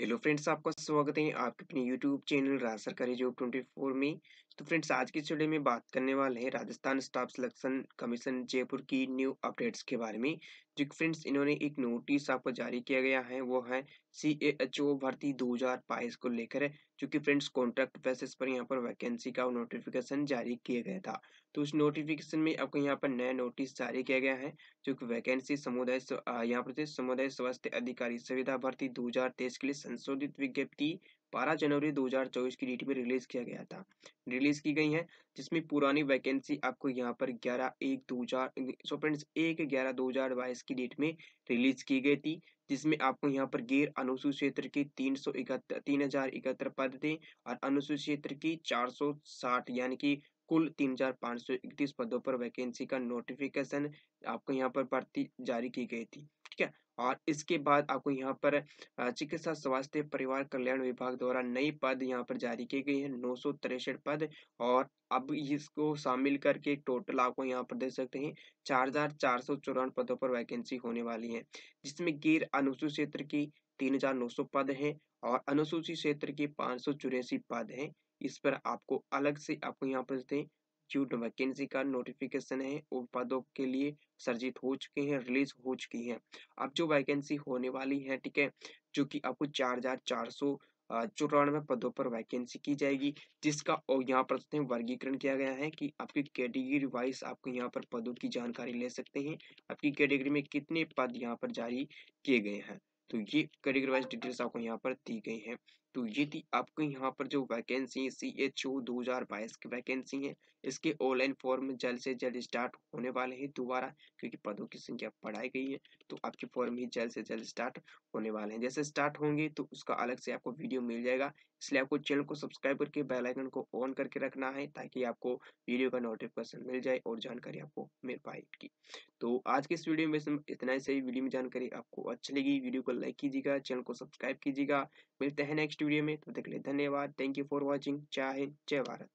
hello friends आपका स्वागत है आपके अपने यूट्यूब चैनल राज सरकारी जॉब ट्वेंटी फोर में तो फ्रेंड्स आज की स्टडी में बात करने वाले हैं Rajasthan staff selection commission Jaipur की न्यू अपडेट्स के बारे में जो फ्रेंड्स इन्होंने एक नोटिस आपको जारी किया गया है वो है सी ए एच ओ भर्ती दो हज़ार बाईस को लेकर है जो कि फ्रेंड्स कॉन्ट्रैक्ट बेसिस पर यहाँ पर वैकेंसी का नोटिफिकेशन जारी किया गया था तो उस नोटिफिकेशन में आपको यहाँ पर नया नोटिस जारी किया गया है जो कि वैकेंसी समुदाय यहाँ पर समुदाय स्वास्थ्य अधिकारी सुविधा भर्ती दो के लिए संशोधित विज्ञप्ति बारह जनवरी 2024 की डेट में रिलीज किया गया था रिलीज की गई है जिसमें पुरानी वैकेंसी आपको यहाँ पर 11 एक दो हजार सो फ्रेंड्स एक ग्यारह दो हजार बाईस की डेट में रिलीज की गई थी जिसमें आपको यहाँ पर गैर अनुसूचित क्षेत्र के तीन सौ इकहत्तर तीन हजार इकहत्तर पद थे और अनुसूचित क्षेत्र की चार सौ साठ यानी कि कुल तीन हजार पाँच सौ इकतीस पदों पर वैकेंसी का नोटिफिकेशन आपको यहाँ पर भर्ती जारी की गई थी ठीक है और इसके बाद आपको यहाँ पर चिकित्सा स्वास्थ्य परिवार कल्याण विभाग द्वारा नई पद यहाँ पर जारी किए गए हैं नौ पद और अब इसको शामिल करके टोटल आपको यहाँ पर देख सकते हैं चार हजार चार सौ चौरान पदों पर वैकेंसी होने वाली है जिसमें गैर अनुसूचित क्षेत्र की तीन हजार नौ सौ पद हैं और अनुसूचित क्षेत्र के पाँच सौ चौरासी पद हैं इस पर आपको अलग से आपको यहाँ पर देते हैं इंस्टीट्यूट वैकेंसी का नोटिफिकेशन है वो पदों के लिए सर्जित हो चुके हैं रिलीज हो चुकी हैं अब जो वैकेंसी होने वाली है ठीक है जो कि आपको चार हजार चार सौ चौरानवे पदों पर वैकेंसी की जाएगी जिसका और यहाँ पर वर्गीकरण किया गया है कि आपकी कैटेगरी वाइज आपको यहाँ पर पदों की जानकारी ले सकते हैं आपकी कैटेगरी में कितने पद यहाँ पर जारी किए गए हैं तो ये कैटेगरी वाइज डिटेल्स आपको यहाँ पर दी गई हैं तो ये थी आपको यहाँ पर जो वैकेंसी है सी एच ओ दो हज़ार बाईस की वैकेंसी है इसके ऑनलाइन फॉर्म जल्द से जल्द स्टार्ट होने वाले हैं दोबारा क्योंकि पदों की संख्या बढ़ाई गई है तो आपके फॉर्म ही जल्द से जल्द स्टार्ट होने वाले हैं जैसे स्टार्ट होंगे तो उसका अलग से आपको वीडियो मिल जाएगा इसलिए आपको चैनल को सब्सक्राइब करके बेल आइकन को ऑन करके रखना है ताकि आपको वीडियो का नोटिफिकेशन मिल जाए और जानकारी आपको मिल पाए की तो आज के इस वीडियो में इतना ही सही वीडियो में जानकारी आपको अच्छी लगी वीडियो को लाइक कीजिएगा चैनल को सब्सक्राइब कीजिएगा मिलते हैं नेक्स्ट वीडियो में तो के लिए धन्यवाद थैंक यू फॉर वॉचिंग जय हिंद जय भारत